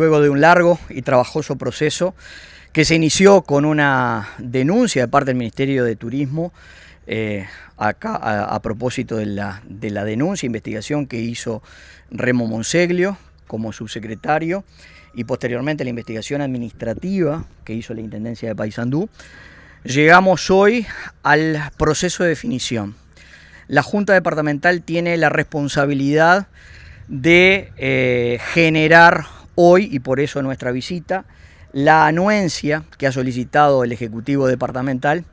luego de un largo y trabajoso proceso que se inició con una denuncia de parte del Ministerio de Turismo eh, acá, a, propósito de la, denuncia, investigación que hizo Remo Monseglio como subsecretario y posteriormente la investigación administrativa que hizo la Intendencia de Paysandú, llegamos hoy al proceso de definición. La Junta Departamental tiene la responsabilidad de eh, generar hoy, y por eso nuestra visita, la anuencia que ha solicitado el Ejecutivo Departamental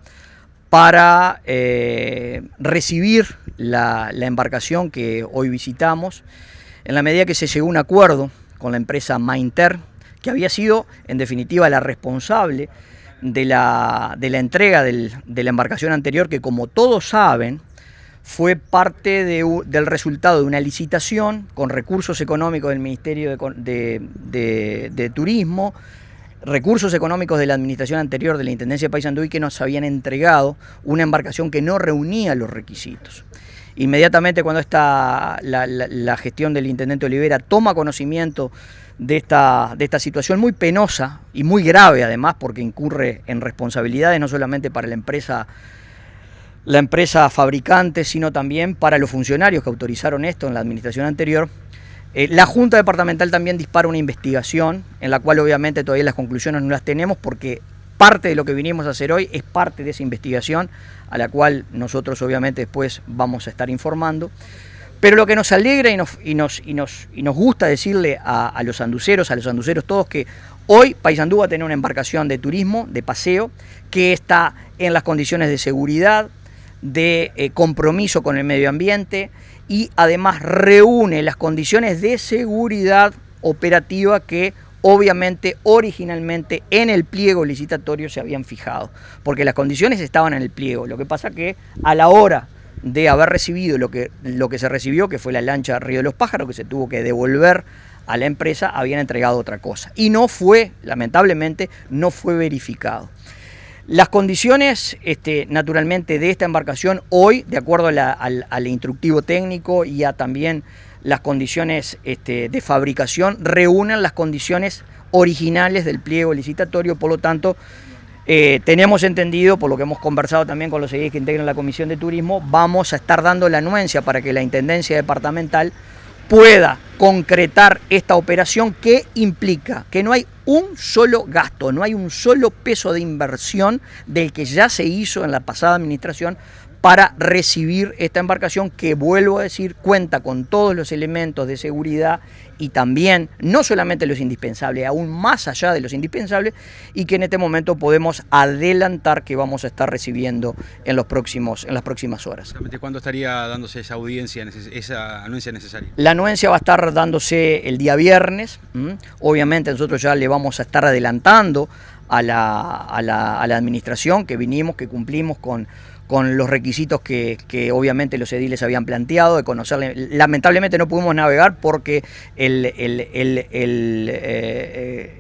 para eh, recibir la, embarcación que hoy visitamos, en la medida que se llegó a un acuerdo con la empresa Mainter, que había sido en definitiva la responsable de la, entrega de la embarcación anterior, que como todos saben, fue parte del resultado de una licitación con recursos económicos del Ministerio de, Turismo, recursos económicos de la administración anterior de la Intendencia de Paysandú que nos habían entregado una embarcación que no reunía los requisitos. Inmediatamente cuando la, gestión del Intendente Olivera toma conocimiento de esta, de esta situación muy penosa y muy grave además porque incurre en responsabilidades no solamente para la empresa la empresa fabricante, sino también para los funcionarios que autorizaron esto en la administración anterior. Eh, la Junta Departamental también dispara una investigación, en la cual obviamente todavía las conclusiones no las tenemos porque parte de lo que vinimos a hacer hoy es parte de esa investigación, a la cual nosotros obviamente después vamos a estar informando. Pero lo que nos alegra y nos, y nos, nos, gusta decirle a, los anduceros, a los anduceros todos, que hoy Paysandú va a tener una embarcación de turismo, de paseo, que está en las condiciones de seguridad, de eh, compromiso con el medio ambiente y además reúne las condiciones de seguridad operativa que obviamente originalmente en el pliego licitatorio se habían fijado, porque las condiciones estaban en el pliego. Lo que pasa que a la hora de haber recibido lo que, lo que se recibió, que fue la lancha Río de los Pájaros, que se tuvo que devolver a la empresa, habían entregado otra cosa. Y no fue, lamentablemente, no fue verificado. Las condiciones, este, naturalmente, de esta embarcación hoy, de acuerdo al, instructivo técnico y a también las condiciones este, de fabricación, reúnen las condiciones originales del pliego licitatorio, por lo tanto, eh, tenemos entendido, por lo que hemos conversado también con los seguidores que integran la Comisión de Turismo, vamos a estar dando la anuencia para que la Intendencia Departamental pueda concretar esta operación que implica que no hay un solo gasto, no hay un solo peso de inversión del que ya se hizo en la pasada administración para recibir esta embarcación que, vuelvo a decir, cuenta con todos los elementos de seguridad y también no solamente los indispensables, aún más allá de los indispensables, y que en este momento podemos adelantar que vamos a estar recibiendo en, los próximos, en las próximas horas. ¿Cuándo estaría dándose esa audiencia, esa anuencia necesaria? La anuencia va a estar dándose el día viernes, obviamente nosotros ya le vamos a estar adelantando a la, a la administración que vinimos, que cumplimos con con los requisitos que, obviamente los ediles habían planteado, de conocerle. Lamentablemente no pudimos navegar porque el, eh,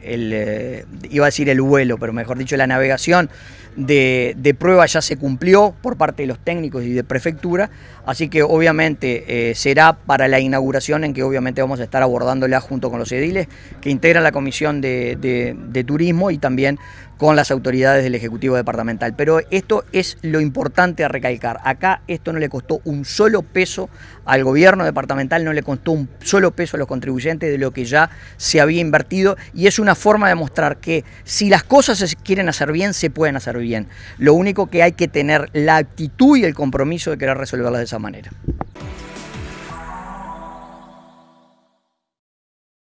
eh, iba a decir el vuelo, pero mejor dicho, la navegación de, prueba ya se cumplió por parte de los técnicos y de prefectura, así que obviamente eh, será para la inauguración en que obviamente vamos a estar abordándola junto con los ediles que integran la comisión de turismo y también con las autoridades del Ejecutivo Departamental. Pero esto es lo importante a recalcar. Acá esto no le costó un solo peso al gobierno departamental, no le costó un solo peso a los contribuyentes de lo que ya se había invertido y es una forma de mostrar que si las cosas se quieren hacer bien, se pueden hacer bien. Lo único que hay que tener la actitud y el compromiso de querer resolverlas de esa manera.